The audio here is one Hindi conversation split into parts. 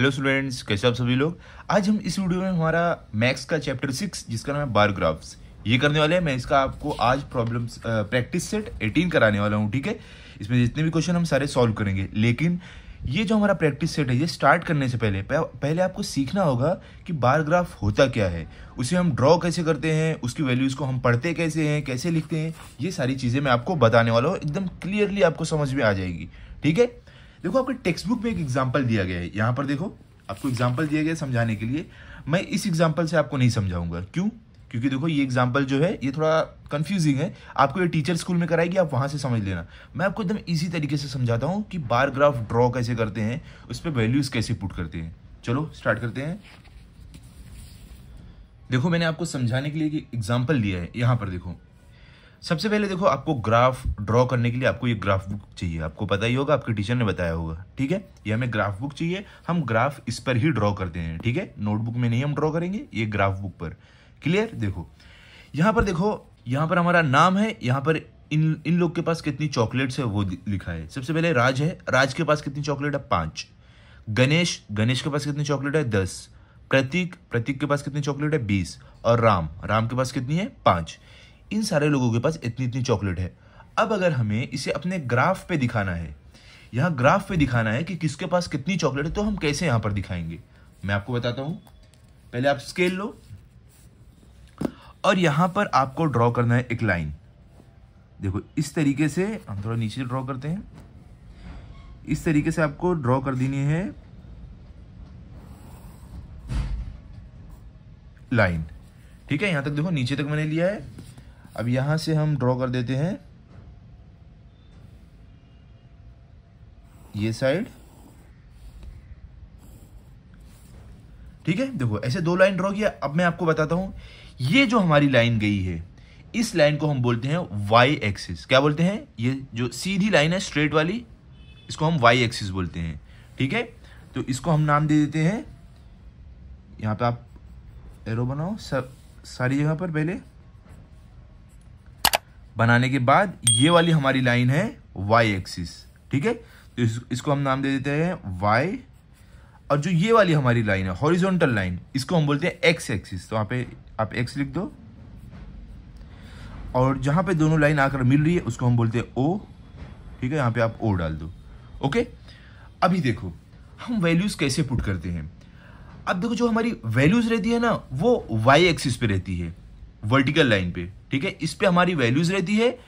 हेलो स्टूडेंट्स कैसे आप सभी लोग आज हम इस वीडियो में हमारा मैथ्स का चैप्टर सिक्स जिसका नाम है बायोग्राफ्स ये करने वाले हैं मैं इसका आपको आज प्रॉब्लम्स प्रैक्टिस सेट एटीन कराने वाला हूँ ठीक है इसमें जितने भी क्वेश्चन हम सारे सॉल्व करेंगे लेकिन ये जो हमारा प्रैक्टिस सेट है ये स्टार्ट करने से पहले पहले आपको सीखना होगा कि बारग्राफ होता क्या है उसे हम ड्रॉ कैसे करते हैं उसकी वैल्यूज़ को हम पढ़ते कैसे हैं कैसे लिखते हैं ये सारी चीज़ें मैं आपको बताने वाला हूँ एकदम क्लियरली आपको समझ में आ जाएगी ठीक है देखो आपके टेक्स्ट बुक में एक एग्जाम्पल दिया गया है यहाँ पर देखो आपको एग्जाम्पल दिया गया समझाने के लिए मैं इस एग्जाम्पल से आपको नहीं समझाऊंगा क्यों क्योंकि देखो ये एग्जाम्पल जो है ये थोड़ा कंफ्यूजिंग है आपको ये टीचर स्कूल में कराएगी आप वहाँ से समझ लेना मैं आपको एकदम इजी तरीके से समझाता हूँ कि बार ग्राफ ड्रॉ कैसे करते हैं उस पर वैल्यूज़ कैसे पुट करते हैं चलो स्टार्ट करते हैं देखो मैंने आपको समझाने के लिए एक एग्जाम्पल लिया है यहाँ पर देखो सबसे पहले देखो आपको ग्राफ ड्रॉ करने के लिए आपको ये ग्राफ बुक चाहिए आपको पता ही होगा आपके टीचर ने बताया होगा ठीक है ये हमें ग्राफ बुक चाहिए हम ग्राफ इस पर ही ड्रॉ करते हैं ठीक है नोटबुक में नहीं हम ड्रॉ करेंगे ये ग्राफ बुक पर क्लियर देखो यहाँ पर देखो यहाँ पर हमारा नाम है यहाँ पर इन इन लोग के पास कितनी चॉकलेट्स है वो लिखा है सबसे पहले राज है राज के पास कितनी चॉकलेट है पाँच गणेश गणेश के पास कितनी चॉकलेट है दस प्रतीक प्रतीक के पास कितनी चॉकलेट है बीस और राम राम के पास कितनी है पाँच इन सारे लोगों के पास इतनी इतनी चॉकलेट है अब अगर हमें इसे अपने ग्राफ पे दिखाना है यहाँ ग्राफ पे दिखाना है कि किसके पास कितनी चॉकलेट है तो हम कैसे यहाँ पर दिखाएंगे मैं आपको बताता हूँ पहले आप स्केल लो और यहाँ पर आपको ड्रॉ करना है एक लाइन देखो इस तरीके से हम थोड़ा नीचे ड्रॉ करते हैं इस तरीके से आपको ड्रॉ कर देनी है लाइन ठीक है यहां तक देखो नीचे तक मैंने लिया है अब यहाँ से हम ड्रॉ कर देते हैं ये साइड ठीक है देखो ऐसे दो लाइन ड्रॉ किया अब मैं आपको बताता हूं ये जो हमारी लाइन गई है इस लाइन को हम बोलते हैं वाई एक्सिस क्या बोलते हैं ये जो सीधी लाइन है स्ट्रेट वाली इसको हम वाई एक्सिस बोलते हैं ठीक है तो इसको हम नाम दे देते हैं यहां पे आप एरो बनाओ सब सारी जगह पर पहले बनाने के बाद ये वाली हमारी लाइन है वाई एक्सिस ठीक है तो इस, इसको हम नाम दे देते हैं वाई और जो ये वाली हमारी लाइन है हॉरिजॉन्टल लाइन इसको हम बोलते हैं एक्स एक्सिस तो वहाँ पे आप एक्स लिख दो और जहाँ पे दोनों लाइन आकर मिल रही है उसको हम बोलते हैं ओ ठीक है यहाँ पे आप ओ डाल दो ओके अभी देखो हम वैल्यूज़ कैसे पुट करते हैं अब देखो जो हमारी वैल्यूज़ रहती है ना वो वाई एक्सिस पे रहती है वर्टिकल लाइन पे ठीक है इस पर हमारी वैल्यूज रहती है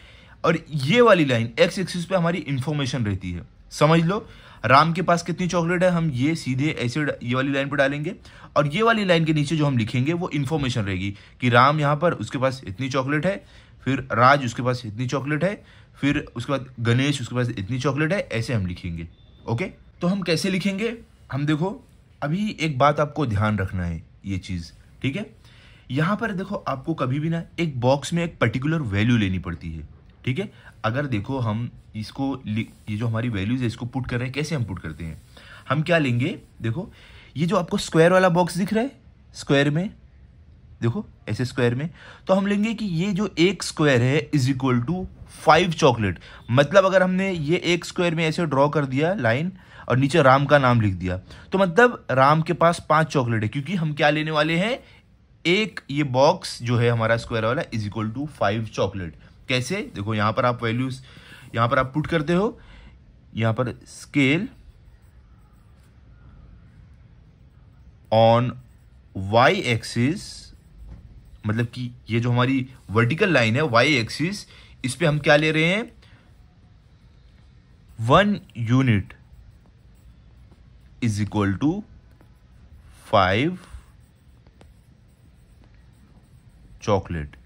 और ये वाली लाइन एक्स एक्सिस पे हमारी इंफॉर्मेशन रहती है समझ लो राम के पास कितनी चॉकलेट है हम ये सीधे ऐसे ये वाली लाइन पर डालेंगे और ये वाली लाइन के नीचे जो हम लिखेंगे वो इन्फॉर्मेशन रहेगी कि राम यहाँ पर उसके पास इतनी चॉकलेट है फिर राज उसके पास इतनी चॉकलेट है फिर उसके बाद गणेश उसके पास इतनी चॉकलेट है ऐसे हम लिखेंगे ओके तो हम कैसे लिखेंगे हम देखो अभी एक बात आपको ध्यान रखना है ये चीज़ ठीक है यहाँ पर देखो आपको कभी भी ना एक बॉक्स में एक पर्टिकुलर वैल्यू लेनी पड़ती है ठीक है अगर देखो हम इसको ये जो हमारी वैल्यूज़ है इसको पुट कर रहे हैं कैसे हम पुट करते हैं हम क्या लेंगे देखो ये जो आपको स्क्वायर वाला बॉक्स दिख रहा है स्क्वायर में देखो ऐसे स्क्वायर में तो हम लेंगे कि ये जो एक स्क्वायर है is equal to five chocolate मतलब अगर हमने ये एक स्क्वायर में ऐसे ड्रॉ कर दिया लाइन और नीचे राम का नाम लिख दिया तो मतलब राम के पास पांच चॉकलेट है क्योंकि हम क्या लेने वाले हैं एक ये बॉक्स जो है हमारा स्क्वायर वाला is equal to five chocolate कैसे देखो यहाँ पर आप वैल्यूज यहाँ पर आप पुट करते हो यहाँ पर स्केल ऑन वाई एक्सिस मतलब कि ये जो हमारी वर्टिकल लाइन है वाई एक्सिस इस पर हम क्या ले रहे हैं one unit is equal to five chocolate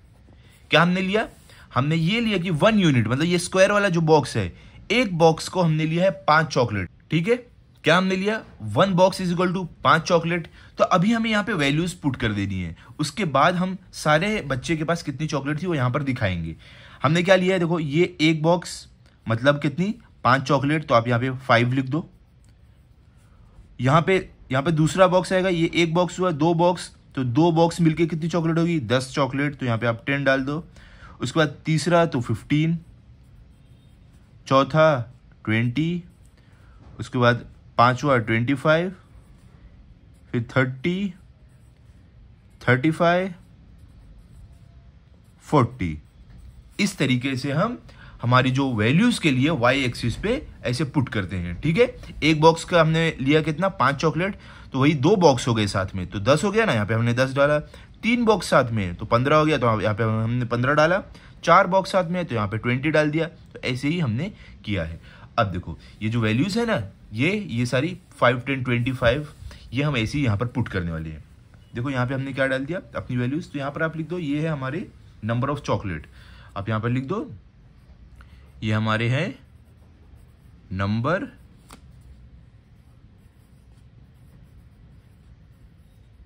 क्या हमने लिया हमने ये लिया कि वन यूनिट मतलब ये स्क्वायर वाला जो बॉक्स है एक बॉक्स को हमने लिया है पांच चॉकलेट ठीक है क्या हमने लिया one box is equal to पांच चॉकलेट तो अभी हमें यहाँ पे वैल्यूज पुट कर देनी है उसके बाद हम सारे बच्चे के पास कितनी चॉकलेट थी वो यहाँ पर दिखाएंगे हमने क्या लिया है देखो ये एक बॉक्स मतलब कितनी पांच चॉकलेट तो आप यहाँ पे फाइव लिख दो यहाँ पे यहाँ पे दूसरा बॉक्स आएगा ये एक बॉक्स हुआ दो बॉक्स तो दो बॉक्स मिलके कितनी चॉकलेट होगी दस चॉकलेट तो यहाँ पे आप टेन डाल दो उसके बाद तीसरा तो फिफ्टीन चौथा ट्वेंटी उसके बाद पाँचवा ट्वेंटी फाइव फिर थर्टी थर्टी फाइव फोर्टी इस तरीके से हम हमारी जो वैल्यूज के लिए वाई एक्सिस पे ऐसे पुट करते हैं ठीक है एक बॉक्स का हमने लिया कितना पांच चॉकलेट तो वही दो बॉक्स हो गए साथ में तो दस हो गया ना यहाँ पे हमने दस डाला तीन बॉक्स साथ में तो पंद्रह हो गया तो यहाँ पे हमने पंद्रह डाला चार बॉक्स साथ में तो यहाँ पे ट्वेंटी डाल दिया तो ऐसे ही हमने किया है अब देखो ये जो वैल्यूज है ना ये ये सारी फाइव टेन ट्वेंटी फाइव ये हम ऐसे ही यहाँ पर पुट करने वाले हैं देखो यहाँ पे हमने क्या डाल दिया अपनी वैल्यूज तो यहाँ पर आप लिख दो ये है हमारे नंबर ऑफ चॉकलेट आप यहाँ पर लिख दो ये हमारे हैं नंबर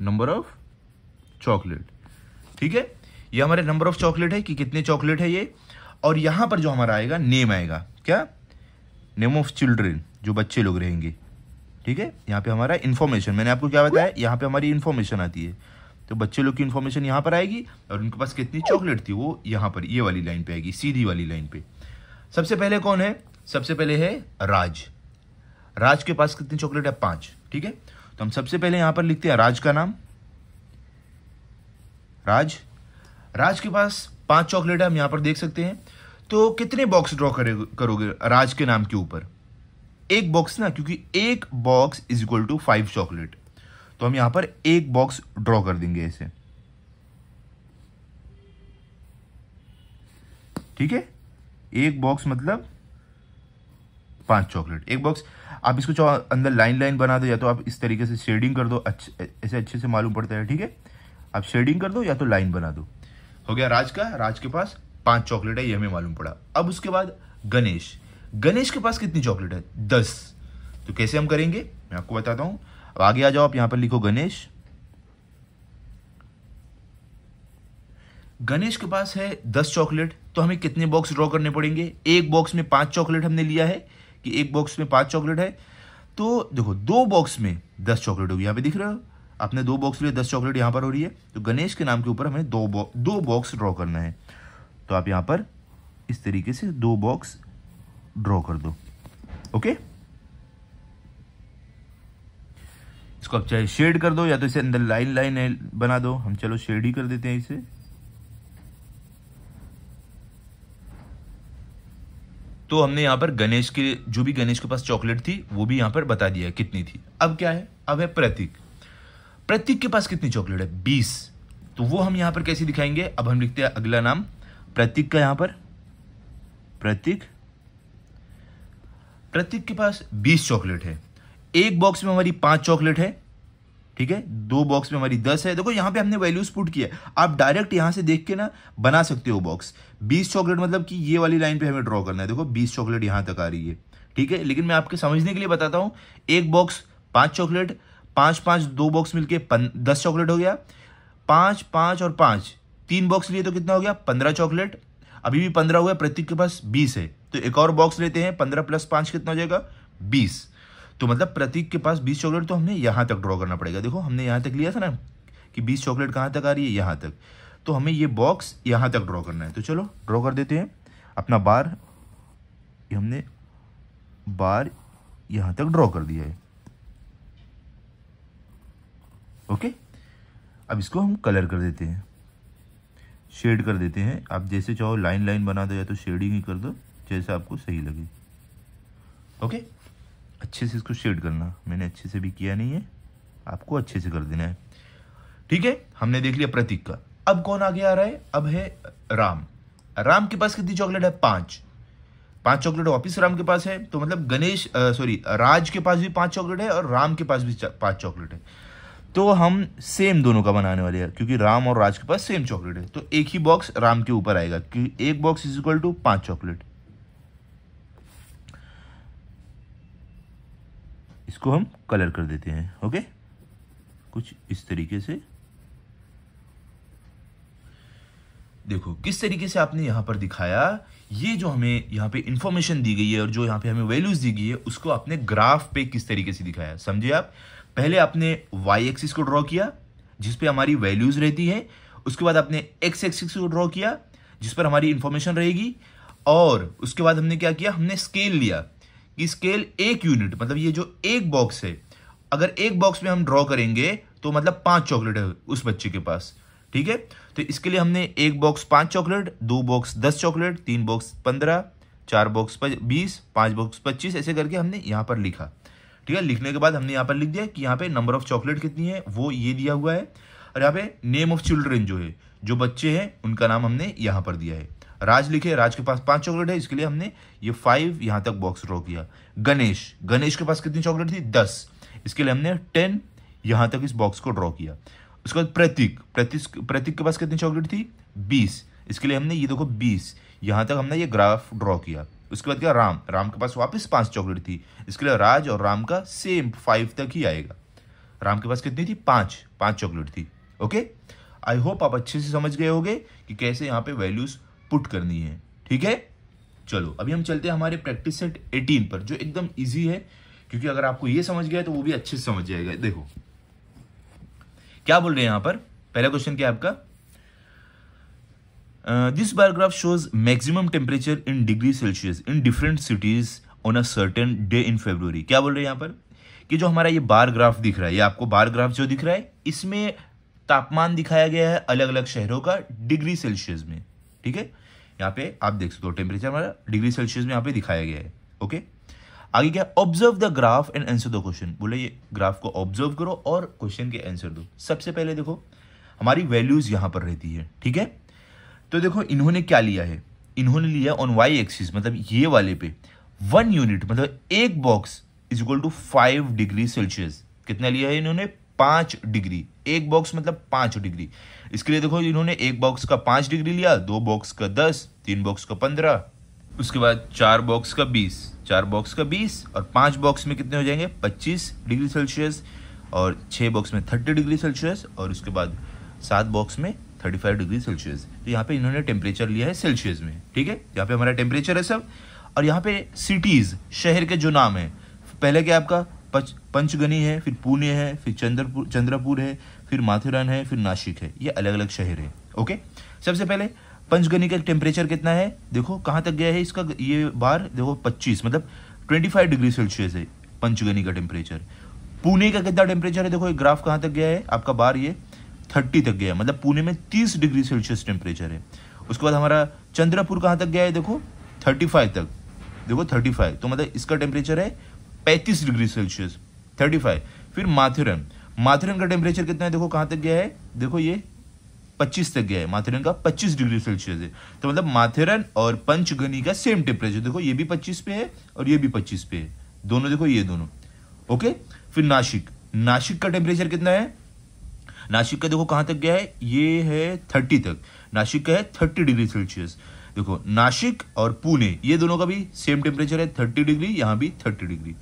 नंबर ऑफ चॉकलेट ठीक है ये हमारे नंबर ऑफ चॉकलेट है कि कितने चॉकलेट है ये और यहां पर जो हमारा आएगा नेम आएगा क्या नेम ऑफ चिल्ड्रेन जो बच्चे लोग रहेंगे ठीक है यहां पे हमारा इन्फॉर्मेशन मैंने आपको क्या बताया यहां पे हमारी इन्फॉर्मेशन आती है तो बच्चे लोग की इंफॉर्मेशन यहां पर आएगी और उनके पास कितनी चॉकलेट थी वो यहां पर ये वाली लाइन पे आएगी सीधी वाली लाइन पे सबसे पहले कौन है सबसे पहले है राज राज के पास कितनी चॉकलेट है पांच ठीक है तो हम सबसे पहले यहां पर लिखते हैं राज का नाम राज राज के पास पांच चॉकलेट है हम यहां पर देख सकते हैं तो कितने बॉक्स ड्रॉ करोगे राज के नाम के ऊपर एक बॉक्स ना क्योंकि एक box is equal to five chocolate तो हम यहां पर एक बॉक्स ड्रॉ कर देंगे ऐसे ठीक है एक बॉक्स मतलब पांच चॉकलेट एक बॉक्स आप इसको अंदर लाइन लाइन बना दो या तो आप इस तरीके से शेडिंग कर दो अच्छे ऐसे अच्छे से मालूम पड़ता है ठीक है आप शेडिंग कर दो या तो लाइन बना दो हो गया राज का राज के पास पांच चॉकलेट है ये हमें मालूम पड़ा अब उसके बाद गणेश गणेश के पास कितनी चॉकलेट है दस तो कैसे हम करेंगे मैं आपको बताता हूँ अब आगे आ जाओ आप यहाँ पर लिखो गणेश गणेश के पास है दस चॉकलेट तो हमें कितने बॉक्स ड्रॉ करने पड़ेंगे एक बॉक्स में पांच चॉकलेट हमने लिया है कि एक बॉक्स में पांच चॉकलेट है तो देखो दो बॉक्स में दस चॉकलेट होगी यहाँ पे दिख रहे हो आपने दो बॉक्स लिए दस चॉकलेट यहाँ पर हो रही है तो गणेश के नाम के ऊपर हमें दो बॉक्स दो बॉक्स ड्रॉ करना है तो आप यहाँ पर इस तरीके से दो बॉक्स ड्रॉ कर दो ओके इसको आप चाहे शेड कर दो या तो इसे अंदर लाइन लाइन बना दो हम चलो शेड ही कर देते हैं इसे तो हमने यहाँ पर गणेश के जो भी गणेश के पास चॉकलेट थी वो भी यहाँ पर बता दिया है कितनी थी अब क्या है अब है प्रतीक प्रतीक के पास कितनी चॉकलेट है बीस तो वो हम यहाँ पर कैसे दिखाएंगे अब हम लिखते हैं अगला नाम प्रतीक का यहाँ पर प्रतीक प्रतीक के पास बीस चॉकलेट है एक बॉक्स में हमारी पांच चॉकलेट है ठीक है दो बॉक्स में हमारी दस है देखो यहाँ पे हमने वैल्यूज पुट किया आप डायरेक्ट यहाँ से देख के ना बना सकते हो बॉक्स बीस चॉकलेट मतलब कि ये वाली लाइन पे हमें ड्रॉ करना है देखो बीस चॉकलेट यहाँ तक आ रही है ठीक है लेकिन मैं आपके समझने के लिए बताता हूँ एक बॉक्स पाँच चॉकलेट पाँच पाँच दो बॉक्स मिलकर दस चॉकलेट हो गया पाँच पाँच और पाँच तीन बॉक्स लिए तो कितना हो गया पंद्रह चॉकलेट अभी भी पंद्रह हुआ प्रतीक के पास बीस है तो एक और बॉक्स लेते हैं पंद्रह प्लस पाँच कितना हो जाएगा बीस तो मतलब प्रतीक के पास बीस चॉकलेट तो हमने यहाँ तक ड्रॉ करना पड़ेगा देखो हमने यहाँ तक लिया था ना कि बीस चॉकलेट कहाँ तक आ रही है यहाँ तक तो हमें ये बॉक्स यहाँ तक ड्रॉ करना है तो चलो ड्रॉ कर देते हैं अपना बार हमने बार यहाँ तक ड्रॉ कर दिया है ओके अब इसको हम कलर कर देते हैं शेड कर देते हैं आप जैसे चाहो लाइन लाइन बना दो या तो शेडिंग ही कर दो जैसा आपको सही लगे ओके अच्छे से इसको शेड करना मैंने अच्छे से भी किया नहीं है आपको अच्छे से कर देना है ठीक है हमने देख लिया प्रतीक का अब कौन आगे आ रहा है अब है राम राम के पास कितनी चॉकलेट है पांच पांच चॉकलेट वापिस राम के पास है तो मतलब गणेश सॉरी राज के पास भी पांच चॉकलेट है और राम के पास भी पांच चॉकलेट है तो हम सेम दोनों का बनाने वाले हैं क्योंकि राम और राज के पास सेम चॉकलेट है तो एक ही बॉक्स राम के ऊपर आएगा क्योंकि एक बॉक्स इज इक्वल टू पांच चॉकलेट इसको हम कलर कर देते हैं ओके कुछ इस तरीके से देखो किस तरीके से आपने यहां पर दिखाया ये जो हमें यहां पे इंफॉर्मेशन दी गई है और जो यहां पे हमें वैल्यूज दी गई है उसको आपने ग्राफ पे किस तरीके से दिखाया समझे आप पहले आपने वाई एक्सिस को ड्रॉ किया जिस पे हमारी वैल्यूज रहती है उसके बाद आपने एक्स एक्सिस को ड्रॉ किया जिस पर हमारी इंफॉर्मेशन रहेगी और उसके बाद हमने क्या किया हमने स्केल लिया स्केल एक यूनिट मतलब ये जो एक बॉक्स है अगर एक बॉक्स में हम ड्रॉ करेंगे तो मतलब पांच चॉकलेट है उस बच्चे के पास ठीक है तो इसके लिए हमने एक बॉक्स पांच चॉकलेट दो बॉक्स दस चॉकलेट तीन बॉक्स पंद्रह चार बॉक्स बीस पांच बॉक्स पच्चीस ऐसे करके हमने यहां पर लिखा ठीक है लिखने के बाद हमने यहां पर लिख दिया कि यहां पे नंबर ऑफ चॉकलेट कितनी है वो ये दिया हुआ है और यहाँ पे नेम ऑफ चिल्ड्रेन जो है जो बच्चे हैं उनका नाम हमने यहाँ पर दिया है राज लिखे राज के पास पांच चॉकलेट है इसके लिए हमने ये फाइव यहां तक बॉक्स ड्रॉ किया गणेश गणेश के पास कितनी चॉकलेट थी दस इसके लिए हमने टेन यहां तक इस बॉक्स को ड्रॉ किया उसके बाद प्रतीक प्रतीक प्रतीक के पास कितनी चॉकलेट थी बीस इसके लिए हमने ये देखो बीस यहां तक हमने ये ग्राफ ड्रॉ किया उसके बाद क्या राम राम के पास वापस पांच चॉकलेट थी इसके लिए राज और राम का सेम फाइव तक ही आएगा राम के पास कितनी थी पांच पांच चॉकलेट थी ओके आई होप आप अच्छे से समझ गए होगे कि कैसे यहाँ पे वैल्यूज़ पुट करनी है ठीक है चलो अभी हम चलते हैं हमारे प्रैक्टिस सेट एटीन पर जो एकदम इजी है क्योंकि अगर आपको ये समझ गया तो वो भी अच्छे से समझ जाएगा देखो क्या बोल रहे हैं यहां पर पहला क्वेश्चन क्या आपका this bar graph shows maximum temperature in degree Celsius in different cities on a certain day in February क्या बोल रहे हैं यहां पर कि जो हमारा ये बार ग्राफ दिख रहा है ये आपको बार ग्राफ जो दिख रहा है इसमें तापमान दिखाया गया है अलग अलग शहरों का डिग्री सेल्सियस में ठीक है यहाँ पे आप देख सकते हो टेम्परेचर हमारा डिग्री सेल्सियस में यहाँ पे दिखाया गया है ओके आगे क्या observe the graph and answer the question बोले ये ग्राफ को ऑब्जर्व करो और क्वेश्चन के आंसर दो सबसे पहले देखो हमारी वैल्यूज यहाँ पर रहती है ठीक है तो देखो इन्होंने क्या लिया है इन्होंने लिया ऑन वाई एक्सिस मतलब ये वाले पे वन यूनिट मतलब एक box is equal to five degree Celsius कितना लिया है इन्होंने पाँच डिग्री एक बॉक्स मतलब पाँच डिग्री इसके लिए देखो इन्होंने एक बॉक्स का पाँच डिग्री लिया दो बॉक्स का दस तीन बॉक्स का पंद्रह उसके बाद चार बॉक्स का बीस चार बॉक्स का बीस और पाँच बॉक्स में कितने हो जाएंगे पच्चीस डिग्री सेल्सियस और छः बॉक्स में थर्टी डिग्री सेल्सियस और उसके बाद सात बॉक्स में थर्टी फाइव डिग्री सेल्सियस तो यहाँ पे इन्होंने टेम्परेचर लिया है सेल्सियस में ठीक है यहाँ पे हमारा टेम्परेचर है सब और यहाँ पे सिटीज़ शहर के जो नाम है पहले क्या आपका पच पंचगनी है फिर पुणे है फिर चंद्रपुर चंद्रपुर है फिर माथेरान है फिर नासिक है ये अलग अलग शहर है ओके सबसे पहले पंचगनी का टेम्परेचर कितना है देखो कहाँ तक गया है इसका ये बार देखो 25 मतलब 25 डिग्री सेल्सियस है पंचगनी का टेम्परेचर पुणे का कितना टेम्परेचर है देखो ये ग्राफ कहाँ तक गया है आपका बार ये 30 तक गया है मतलब पुणे में 30 डिग्री सेल्सियस टेम्परेचर है उसके बाद हमारा चंद्रपुर कहाँ तक गया है देखो थर्टी तक देखो थर्टी तो मतलब इसका टेम्परेचर है पैंतीस डिग्री सेल्सियस थर्टी फाइव फिर माथुरन माथुरन का टेम्परेचर कितना है देखो कहाँ तक गया है देखो ये पच्चीस तक गया है माथुरन का पच्चीस डिग्री सेल्सियस है तो मतलब माथेरन और पंचगनी का सेम टेम्परेचर देखो ये भी पच्चीस पे है और ये भी पच्चीस पे है दोनों देखो ये दोनों ओके फिर नाशिक नाशिक का टेम्परेचर कितना है नाशिक का देखो कहाँ तक गया है ये है थर्टी तक नाशिक का है थर्टी डिग्री सेल्सियस देखो नाशिक और पुणे ये दोनों का भी सेम टेम्परेचर है थर्टी डिग्री यहाँ भी थर्टी डिग्री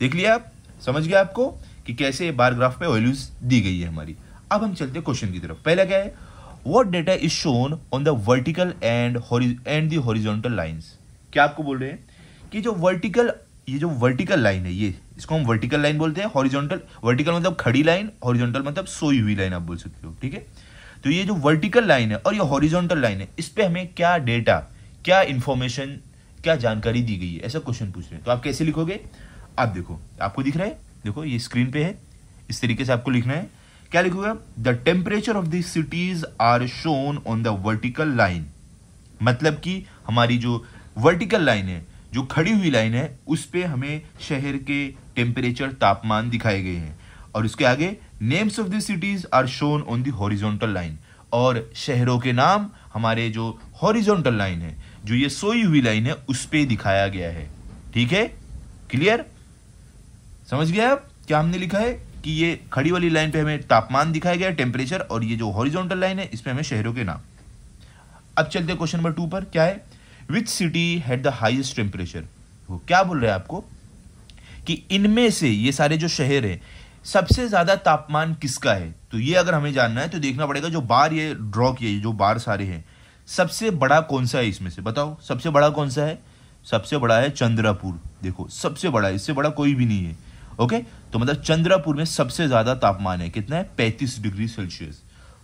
देख लिया आप समझ गया आपको कि कैसे बारग्राफ में वैल्यूज दी गई है हमारी अब हम चलते हैं क्वेश्चन की तरफ पहला क्या है what data is shown on the vertical and and horizontal horizontal lines क्या आपको बोल रहे हैं कि जो वर्टिकल ये जो वर्टिकल लाइन है ये इसको हम वर्टिकल लाइन बोलते हैं हॉरिजॉन्टल वर्टिकल मतलब खड़ी लाइन हॉरिजॉन्टल मतलब सोई हुई लाइन आप बोल सकते हो ठीक है तो ये जो वर्टिकल लाइन है और ये हॉरिजॉन्टल लाइन है इस पर हमें क्या डेटा क्या इन्फॉर्मेशन क्या जानकारी दी गई है ऐसा क्वेश्चन पूछ रहे हैं तो आप कैसे लिखोगे आप देखो आपको दिख रहा है देखो ये स्क्रीन पे है इस तरीके से आपको लिखना है क्या लिखोगा the temperature of this cities are shown on the vertical line मतलब कि हमारी जो वर्टिकल लाइन है जो खड़ी हुई लाइन है उस पे हमें शहर के टेम्परेचर तापमान दिखाए गए हैं और उसके आगे names of the cities are shown on the horizontal line और शहरों के नाम हमारे जो हॉरिजॉन्टल लाइन है जो ये सोई हुई लाइन है उस पर दिखाया गया है ठीक है क्लियर समझ गया आप क्या हमने लिखा है कि ये खड़ी वाली लाइन पे हमें तापमान दिखाया गया टेम्परेचर और ये जो हॉरिजॉन्टल लाइन है इसमें हमें शहरों के नाम अब चलते हैं क्वेश्चन नंबर टू पर क्या है which city had the highest temperature वो क्या बोल रहे हैं आपको कि इनमें से ये सारे जो शहर हैं सबसे ज्यादा तापमान किसका है तो ये अगर हमें जानना है तो देखना पड़ेगा जो बार ये ड्रॉ किए जो बार सारे हैं सबसे बड़ा कौन सा है इसमें से बताओ सबसे बड़ा कौन सा है सबसे बड़ा है चंद्रापुर देखो सबसे बड़ा इससे बड़ा कोई भी नहीं है ओके तो मतलब चंद्रपुर में सबसे ज्यादा तापमान है कितना है पैंतीस डिग्री सेल्सियस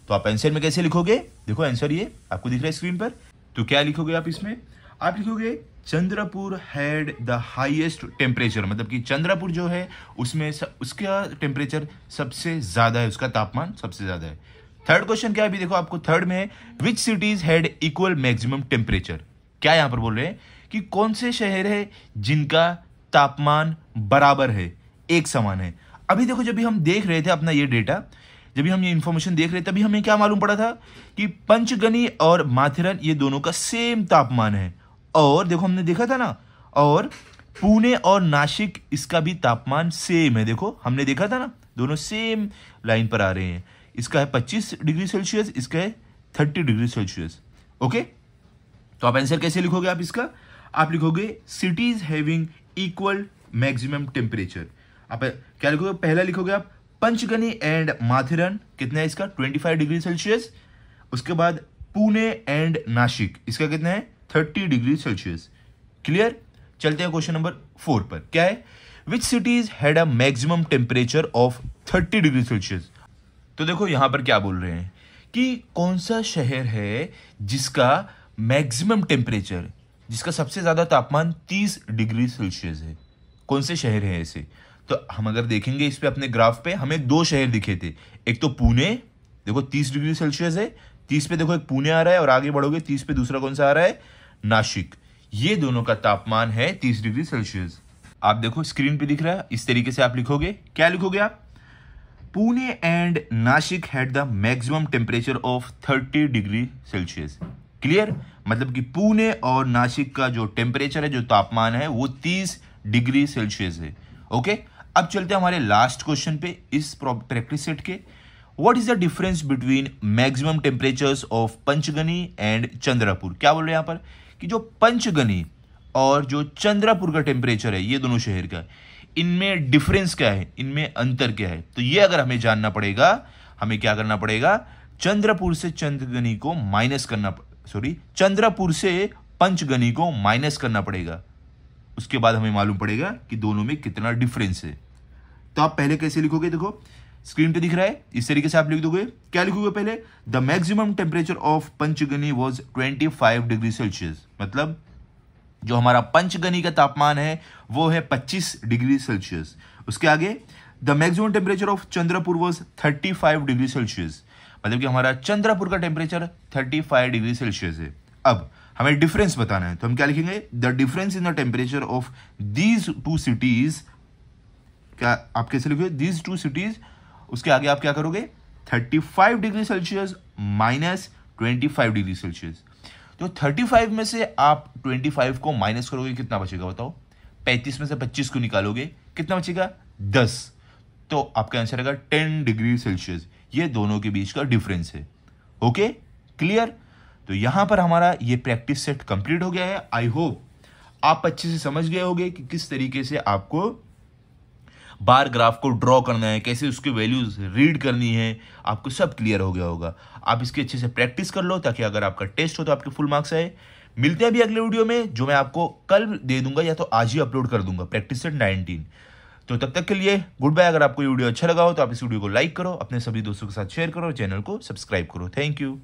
तो आप आंसर में कैसे लिखोगे देखो आंसर ये आपको दिख रहा है स्क्रीन पर तो क्या लिखोगे आप इसमें आप लिखोगे Chandrapur had the highest temperature मतलब कि चंद्रपुर जो है उसमें स, उसका टेम्परेचर सबसे ज्यादा है उसका तापमान सबसे ज्यादा है थर्ड क्वेश्चन क्या है अभी देखो आपको थर्ड में है which cities had equal maximum temperature क्या यहां पर बोल रहे हैं कि कौन से शहर है जिनका तापमान बराबर है एक समान है अभी देखो जब भी हम देख रहे थे अपना ये डेटा जब भी हम ये इन्फॉर्मेशन देख रहे थे तभी हमें क्या मालूम पड़ा था कि पंचगनी और माथेरन ये दोनों का सेम तापमान है और देखो हमने देखा था ना और पुणे और नासिक इसका भी तापमान सेम है देखो हमने देखा था ना दोनों सेम लाइन पर आ रहे हैं इसका है पच्चीस डिग्री सेल्सियस इसका है थर्टी डिग्री सेल्सियस ओके तो आप आंसर कैसे लिखोगे आप इसका आप लिखोगे cities having equal maximum temperature आप क्या लिखोगे पहला लिखोगे आप पंचगनी एंड माथेरन कितना है इसका 25 डिग्री सेल्सियस उसके बाद पुणे एंड नासिक इसका कितना है 30 डिग्री सेल्सियस क्लियर चलते हैं क्वेश्चन नंबर फोर पर क्या है which cities had a maximum temperature of 30 degree Celsius तो देखो यहां पर क्या बोल रहे हैं कि कौन सा शहर है जिसका मैक्सिमम टेम्परेचर जिसका सबसे ज्यादा तापमान 30 डिग्री सेल्सियस है कौन से शहर है ऐसे तो हम अगर देखेंगे इस पे अपने ग्राफ पे हमें दो शहर दिखे थे एक तो पुणे देखो तीस डिग्री सेल्सियस है तीस पे देखो एक पुणे आ रहा है और आगे बढ़ोगे तीस पे दूसरा कौन सा आ रहा है नासिक ये दोनों का तापमान है तीस डिग्री सेल्सियस आप देखो स्क्रीन पे दिख रहा है इस तरीके से आप लिखोगे क्या लिखोगे आप Pune and Nashik had the maximum temperature of thirty degree Celsius clear मतलब कि पुणे और नासिक का जो टेम्परेचर है जो तापमान है वो तीस डिग्री सेल्सियस है ओके okay? अब चलते हैं हमारे लास्ट क्वेश्चन पे इस प्रैक्टिस सेट के what is the difference between maximum temperatures of Panchgani and Chandrapur क्या बोल रहे हैं यहां पर कि जो पंचगनी और जो चंद्रापुर का टेम्परेचर है ये दोनों शहर का इनमें डिफरेंस क्या है इनमें अंतर क्या है तो ये अगर हमें जानना पड़ेगा हमें क्या करना पड़ेगा चंद्रपुर से चंद्रगनी को माइनस करना सॉरी चंद्रपुर से पंचगनी को माइनस करना पड़ेगा उसके बाद हमें मालूम पड़ेगा कि दोनों में कितना डिफरेंस है तो आप पहले कैसे लिखोगे देखो स्क्रीन पे दिख रहा है इस तरीके से आप लिख दोगे क्या लिखोगे पहले the maximum temperature of Panchgani was five degree Celsius मतलब जो हमारा पंचगनी का तापमान है वो है पच्चीस डिग्री सेल्सियस उसके आगे the maximum temperature of Chandrapur was five degree Celsius मतलब कि हमारा चंद्रपुर का टेम्परेचर फाइव डिग्री सेल्सियस है अब हमें डिफरेंस बताना है तो हम क्या लिखेंगे the difference in the temperature of these two cities क्या आप कैसे लिखोगे दीज टू सिटीज उसके आगे आप क्या करोगे 35 degree Celsius minus 25 degree Celsius तो 35 में से आप 25 को माइनस करोगे कितना बचेगा बताओ 35 में से 25 को निकालोगे कितना बचेगा 10 तो आपका आंसर रहेगा 10 डिग्री सेल्सियस ये दोनों के बीच का डिफरेंस है ओके क्लियर तो यहाँ पर हमारा ये प्रैक्टिस सेट कंप्लीट हो गया है आई होप आप अच्छे से समझ गए होंगे कि किस तरीके से आपको बार ग्राफ को ड्रॉ करना है कैसे उसके वैल्यूज रीड करनी है आपको सब क्लियर हो गया होगा आप इसकी अच्छे से प्रैक्टिस कर लो ताकि अगर आपका टेस्ट हो तो आपके फुल मार्क्स आए मिलते हैं अभी अगले वीडियो में जो मैं आपको कल दे दूंगा या तो आज ही अपलोड कर दूंगा प्रैक्टिस सेट नाइनटीन तो तब तक के लिए गुड बाय अगर आपको ये वीडियो अच्छा लगा हो तो आप इस वीडियो को लाइक करो अपने सभी दोस्तों के साथ शेयर करो चैनल को सब्सक्राइब करो थैंक यू